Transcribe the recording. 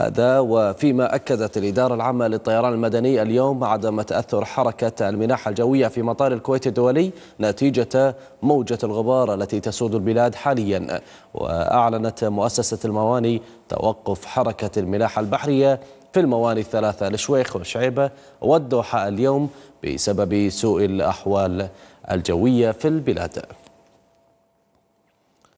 هذا وفيما أكدت الإدارة العامة للطيران المدني اليوم عدم تأثر حركة المناحة الجوية في مطار الكويت الدولي نتيجة موجة الغبار التي تسود البلاد حاليا وأعلنت مؤسسة المواني توقف حركة الملاحة البحرية في المواني الثلاثة لشويخ وشعيبة والدوحة اليوم بسبب سوء الأحوال الجوية في البلاد